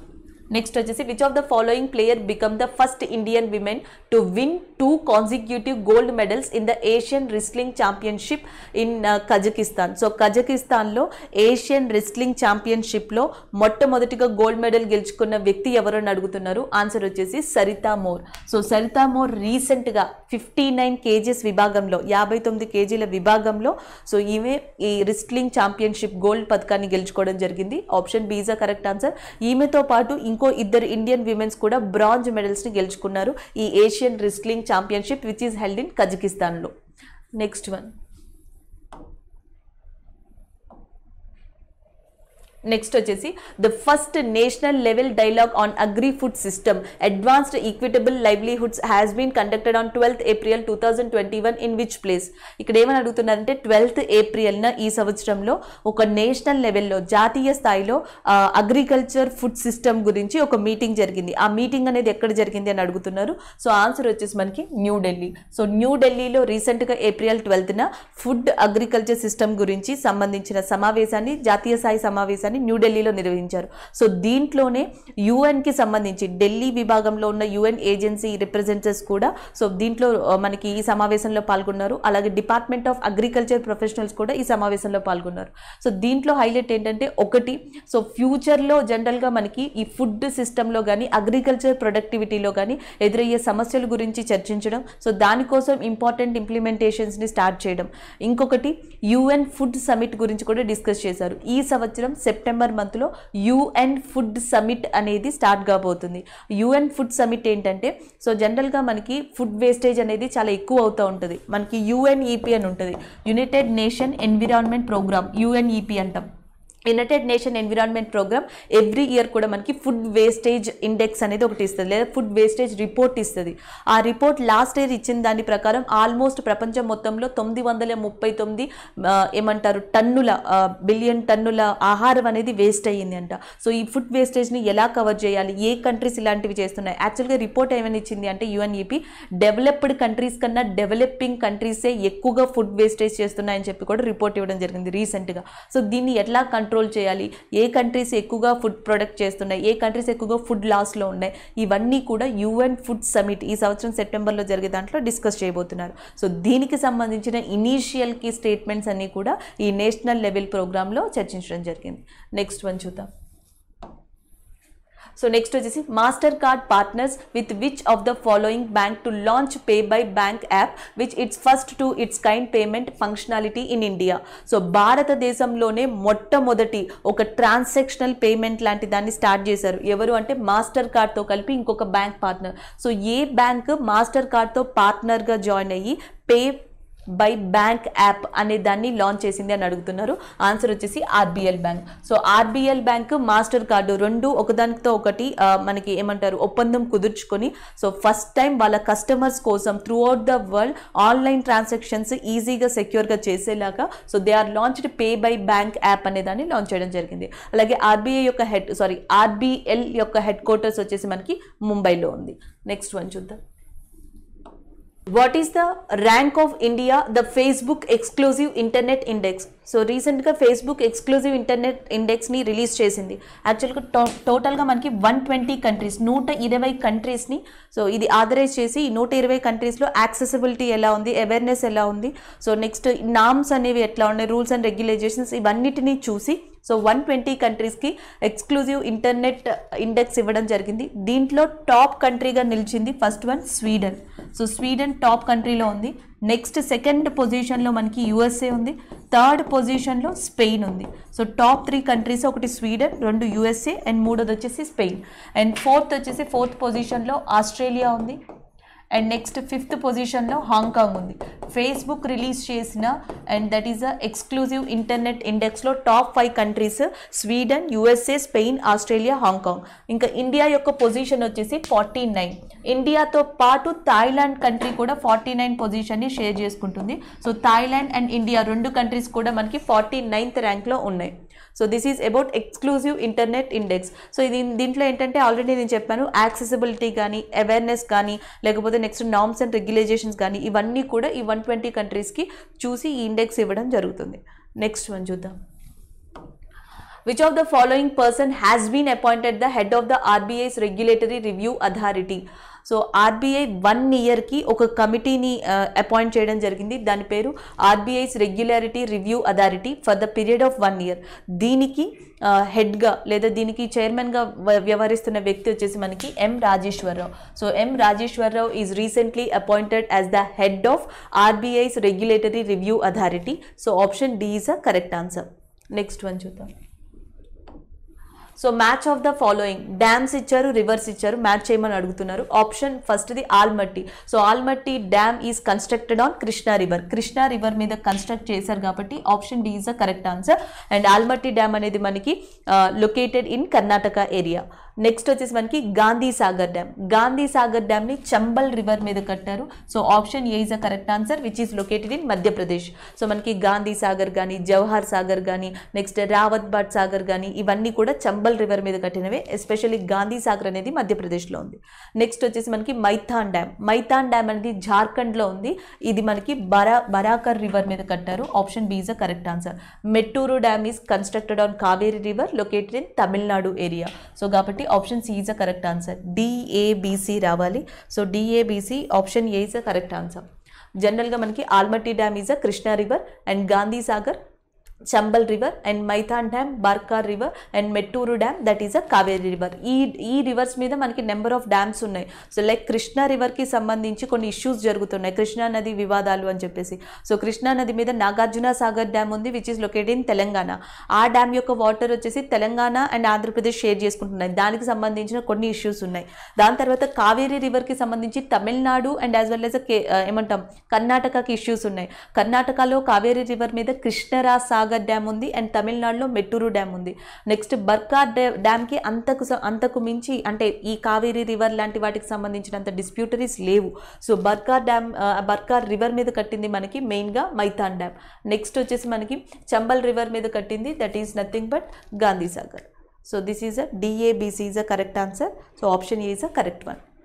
next వచ్చేసి which of the following player become the first Indian women to win two consecutive gold medals in the Asian wrestling championship in Kazakhstan so కజకిస్తాన్లో Asian wrestling ఛాంపియన్షిప్లో మొట్టమొదటిగా gold medal గెలుచుకున్న వ్యక్తి ఎవరో అడుగుతున్నారు answer వచ్చేసి సరితా మోర్ సో సరితా మోర్ రీసెంట్గా ఫిఫ్టీ నైన్ కేజీస్ విభాగంలో యాభై తొమ్మిది కేజీల విభాగంలో సో ఈమె ఈ రిస్లింగ్ ఛాంపియన్షిప్ గోల్డ్ పథకాన్ని గెలుచుకోవడం జరిగింది ఆప్షన్ బీజా కరెక్ట్ ఆన్సర్ ఈమెతో పాటు ఇంకో ఇద్దరు ఇండియన్ విమెన్స్ కూడా బ్రాంజ్ మెడల్స్ని గెలుచుకున్నారు ఈ Asian wrestling championship which is held in లో నెక్స్ట్ వన్ నెక్స్ట్ వచ్చేసి the first national level dialogue on agri food system advanced equitable livelihoods has been conducted on twelfth April two thousand twenty one in which place ఇక్కడ ఏమని అడుగుతున్నారంటే twelfth ఏప్రిల్న ఈ సంవత్సరంలో ఒక national లెవెల్లో జాతీయ స్థాయిలో అగ్రికల్చర్ ఫుడ్ సిస్టమ్ గురించి ఒక మీటింగ్ జరిగింది ఆ మీటింగ్ అనేది ఎక్కడ జరిగింది అని అడుగుతున్నారు సో ఆన్సర్ వచ్చేసి మనకి న్యూఢిల్లీ సో న్యూఢిల్లీలో రీసెంట్గా ఏప్రిల్ ట్వెల్త్న ఫుడ్ అగ్రికల్చర్ సిస్టమ్ గురించి సంబంధించిన సమావేశాన్ని జాతీయ స్థాయి సమావేశాన్ని సమావేశాన్ని న్యూఢిల్లీలో నిర్వహించారు సో దీంట్లోనే యుఎన్కి సంబంధించి ఢిల్లీ విభాగంలో ఉన్న యుఎన్ ఏజెన్సీ రిప్రజెంటేటివ్స్ కూడా సో దీంట్లో మనకి ఈ సమావేశంలో పాల్గొన్నారు అలాగే డిపార్ట్మెంట్ ఆఫ్ అగ్రికల్చర్ ప్రొఫెషనల్స్ కూడా ఈ సమావేశంలో పాల్గొన్నారు సో దీంట్లో హైలైట్ ఏంటంటే ఒకటి సో ఫ్యూచర్లో జనరల్గా మనకి ఈ ఫుడ్ సిస్టంలో కానీ అగ్రికల్చర్ ప్రొడక్టివిటీలో కానీ ఎదురయ్యే సమస్యల గురించి చర్చించడం సో దానికోసం ఇంపార్టెంట్ ఇంప్లిమెంటేషన్స్ని స్టార్ట్ చేయడం ఇంకొకటి యుఎన్ ఫుడ్ సమిట్ గురించి కూడా డిస్కస్ చేశారు ఈ సంవత్సరం సెప్ సెప్టెంబర్ మంత్లో యుఎన్ ఫుడ్ సమిట్ అనేది స్టార్ట్ కాబోతుంది యుఎన్ ఫుడ్ సమిట్ ఏంటంటే సో జనరల్గా మనకి ఫుడ్ వేస్టేజ్ అనేది చాలా ఎక్కువ అవుతూ ఉంటుంది మనకి యుఎన్ఈపి అని ఉంటుంది United Nation Environment Programme UNEP అంటాం United Nation Environment Programme every year కూడా మనకి ఫుడ్ వేస్టేజ్ ఇండెక్స్ అనేది ఒకటి ఇస్తుంది లేదా ఫుడ్ వేస్టేజ్ రిపోర్ట్ ఇస్తుంది ఆ రిపోర్ట్ లాస్ట్ ఇయర్ ఇచ్చిన దాని ప్రకారం ఆల్మోస్ట్ ప్రపంచం మొత్తంలో తొమ్మిది వందల ముప్పై తొమ్మిది ఏమంటారు టన్నుల బిలియన్ టన్నుల ఆహారం అనేది వేస్ట్ అయ్యింది అంట సో ఈ ఫుడ్ వేస్టేజ్ని ఎలా కవర్ చేయాలి ఏ కంట్రీస్ ఇలాంటివి చేస్తున్నాయి యాక్చువల్గా రిపోర్ట్ ఏమైనా ఇచ్చింది అంటే యుఎన్ఈపీ డెవలప్డ్ కంట్రీస్ కన్నా డెవలపింగ్ కంట్రీసే ఎక్కువగా ఫుడ్ వేస్టేజ్ చేస్తున్నాయని చెప్పి కూడా రిపోర్ట్ ఇవ్వడం జరిగింది రీసెంట్గా సో దీన్ని ఎట్లా కంట్రోల్ కంట్రోల్ చేయాలి ఏ కంట్రీస్ ఎక్కువగా ఫుడ్ ప్రొడక్ట్ చేస్తున్నాయి ఏ కంట్రీస్ ఎక్కువగా ఫుడ్ లాస్లో ఉన్నాయి ఇవన్నీ కూడా యుఎన్ ఫుడ్ సమిట్ ఈ సంవత్సరం సెప్టెంబర్లో జరిగే దాంట్లో డిస్కస్ చేయబోతున్నారు సో దీనికి సంబంధించిన ఇనీషియల్కి స్టేట్మెంట్స్ అన్నీ కూడా ఈ నేషనల్ లెవెల్ ప్రోగ్రాంలో చర్చించడం జరిగింది నెక్స్ట్ వన్ చూద్దాం సో నెక్స్ట్ వచ్చేసి Mastercard partners with which of the following bank to launch pay by bank app which it's first to its kind payment functionality in India so భారతదేశంలోనే మొట్టమొదటి ఒక transactional payment లాంటి దాన్ని start చేశారు ఎవరు అంటే master కార్డ్తో కలిపి ఇంకొక బ్యాంక్ పార్ట్నర్ సో ఏ బ్యాంక్ మాస్టర్ కార్డ్తో పార్ట్నర్గా జాయిన్ అయ్యి పే బై బ్యాంక్ యాప్ అనే దాన్ని లాంచ్ చేసింది అని అడుగుతున్నారు ఆన్సర్ వచ్చేసి RBL bank so RBL bank master card రెండు ఒకదానితో ఒకటి మనకి ఏమంటారు ఒప్పందం కుదుర్చుకొని సో ఫస్ట్ టైం వాళ్ళ కస్టమర్స్ కోసం throughout the world online transactions ఈజీగా సెక్యూర్గా చేసేలాగా so they are launched pay by bank app అనే దాన్ని లాంచ్ చేయడం జరిగింది అలాగే ఆర్బిఐ యొక్క హెడ్ సారీ ఆర్బీఎల్ యొక్క హెడ్ క్వార్టర్స్ వచ్చేసి మనకి ముంబైలో ఉంది నెక్స్ట్ వన్ చూద్దాం what is the rank of India the Facebook exclusive internet index so రీసెంట్గా ఫేస్బుక్ ఎక్స్క్లూజివ్ ఇంటర్నెట్ ఇండెక్స్ని రిలీజ్ చేసింది యాక్చువల్గా టో టోటల్గా మనకి వన్ ట్వంటీ కంట్రీస్ నూట ఇరవై కంట్రీస్ని సో ఇది ఆథరైజ్ చేసి నూట ఇరవై కంట్రీస్లో యాక్సెసిబిలిటీ ఎలా ఉంది అవేర్నెస్ ఎలా ఉంది సో నెక్స్ట్ నామ్స్ అనేవి ఎట్లా ఉన్నాయి రూల్స్ అండ్ రెగ్యులేషన్స్ ఇవన్నిటినీ చూసి సో వన్ ట్వంటీ కంట్రీస్కి ఎక్స్క్లూజివ్ ఇంటర్నెట్ ఇండెక్స్ ఇవ్వడం జరిగింది దీంట్లో టాప్ కంట్రీగా నిలిచింది first one Sweden so Sweden top కంట్రీలో ఉంది నెక్స్ట్ సెకండ్ పొజిషన్లో మనకి యుఎస్ఏ ఉంది థర్డ్ పొజిషన్లో స్పెయిన్ ఉంది సో టాప్ త్రీ కంట్రీస్ ఒకటి స్వీడన్ రెండు యుఎస్ఏ అండ్ మూడోది వచ్చేసి స్పెయిన్ అండ్ ఫోర్త్ వచ్చేసి ఫోర్త్ పొజిషన్లో ఆస్ట్రేలియా ఉంది అండ్ నెక్స్ట్ ఫిఫ్త్ పొజిషన్లో హాంకాంగ్ ఉంది ఫేస్బుక్ రిలీజ్ చేసిన and that is a exclusive internet ఇండెక్స్లో top five countries Sweden USA Spain Australia Hong Kong ఇంకా ఇండియా యొక్క పొజిషన్ వచ్చేసి ఫార్టీ నైన్ ఇండియాతో పాటు థాయిలాండ్ కంట్రీ కూడా ఫార్టీ నైన్ పొజిషన్ని షేర్ చేసుకుంటుంది సో థాయిలాండ్ అండ్ ఇండియా రెండు కంట్రీస్ కూడా మనకి ఫార్టీ నైన్త్ ర్యాంక్లో ఉన్నాయి so this is about exclusive internet index so ఇది దీంట్లో ఏంటంటే ఆల్రెడీ నేను చెప్పాను యాక్సెసిబిలిటీ కానీ అవేర్నెస్ కానీ లేకపోతే నెక్స్ట్ నామ్స్ అండ్ రెగ్యులేజేషన్స్ కానీ ఇవన్నీ కూడా ఈ వన్ ట్వంటీ కంట్రీస్కి చూసి ఈ ఇండెక్స్ ఇవ్వడం జరుగుతుంది నెక్స్ట్ వన్ చూద్దాం which of the following person has been appointed the head of the RBI's regulatory review authority so RBI one ఇయర్కి ఒక కమిటీని అపాయింట్ చేయడం జరిగింది దాని పేరు RBI's regularity review authority for the period of one year దీనికి హెడ్గా లేదా దీనికి చైర్మన్గా వ్యవహరిస్తున్న వ్యక్తి వచ్చేసి మనకి M Rajeshwara Rao so M Rajeshwara Rao is recently appointed as the head of RBI's regulatory review authority so option D is a correct answer next one చూద్దాం so match of the following dams ఇచ్చారు రివర్స్ ఇచ్చారు మ్యాచ్ చేయమని అడుగుతున్నారు option ఫస్ట్ది Almatti so Almatti dam is constructed on Krishna river Krishna river మీద construct చేశారు కాబట్టి option D is the correct answer and Almatti dam అనేది మనకి located in Karnataka area next వచ్చేసి మనకి గాంధీ సాగర్ డ్యామ్ గాంధీ సాగర్ డ్యామ్ని చంబల్ రివర్ మీద కట్టారు so option A is a correct answer which is located in Madhya Pradesh so మనకి గాంధీ సాగర్ కానీ జవహర్ సాగర్ కానీ నెక్స్ట్ రావత్ బాట్ సాగర్ కానీ ఇవన్నీ కూడా చంబల్ రివర్ మీద కట్టినవే ఎస్పెషల్లీ గాంధీ సాగర్ అనేది మధ్యప్రదేశ్లో ఉంది నెక్స్ట్ వచ్చేసి మనకి మైథాన్ డ్యామ్ మైథాన్ డ్యామ్ అనేది జార్ఖండ్లో ఉంది ఇది మనకి బరా బరాకర్ రివర్ మీద కట్టారు option B is a correct answer Mettur dam is constructed on Kaveri river located in Tamil Nadu area so కాబట్టి option C is a correct answer D A B C రావాలి so D A B C option A is a correct answer జనరల్గా మనకి Almatti dam is a Krishna river and Gandhi Sagar Chambal river and Maithon dam Barakar river and Mettur dam that is a Kaveri river ఈ ఈ rivers మీద మనకి number of dams ఉన్నాయి so like Krishna రివర్కి సంబంధించి కొన్ని ఇష్యూస్ జరుగుతున్నాయి కృష్ణా నది వివాదాలు అని చెప్పేసి సో కృష్ణా నది మీద నాగార్జున సాగర్ డ్యామ్ ఉంది which is located in Telangana ఆ డ్యామ్ యొక్క వాటర్ వచ్చేసి తెలంగాణ అండ్ ఆంధ్రప్రదేశ్ షేర్ చేసుకుంటున్నాయి దానికి సంబంధించిన కొన్ని ఇష్యూస్ ఉన్నాయి దాని తర్వాత కావేరీ రివర్కి సంబంధించి Tamil Nadu and as well as ఏమంటాం కర్ణాటకకి ఇష్యూస్ ఉన్నాయి కర్ణాటకలో కావేరీ రివర్ మీద కృష్ణరా సాగర్ సాగర్ డ్యామ్ ఉంది అండ్ తమిళనాడులో మెట్టూరు డ్యామ్ ఉంది నెక్స్ట్ బర్కా డ్యామ్కి అంతకు అంతకు మించి అంటే ఈ కావేరీ రివర్ లాంటి వాటికి సంబంధించినంత డిస్ప్యూటరీస్ లేవు సో బర్కా డ్యామ్ బర్కార్ రివర్ మీద కట్టింది మనకి మెయిన్గా మైథాన్ డ్యామ్ నెక్స్ట్ వచ్చేసి మనకి చంబల్ రివర్ మీద కట్టింది that is nothing but Gandhi Sagar so this is a D A B C is a correct answer so option A is a correct one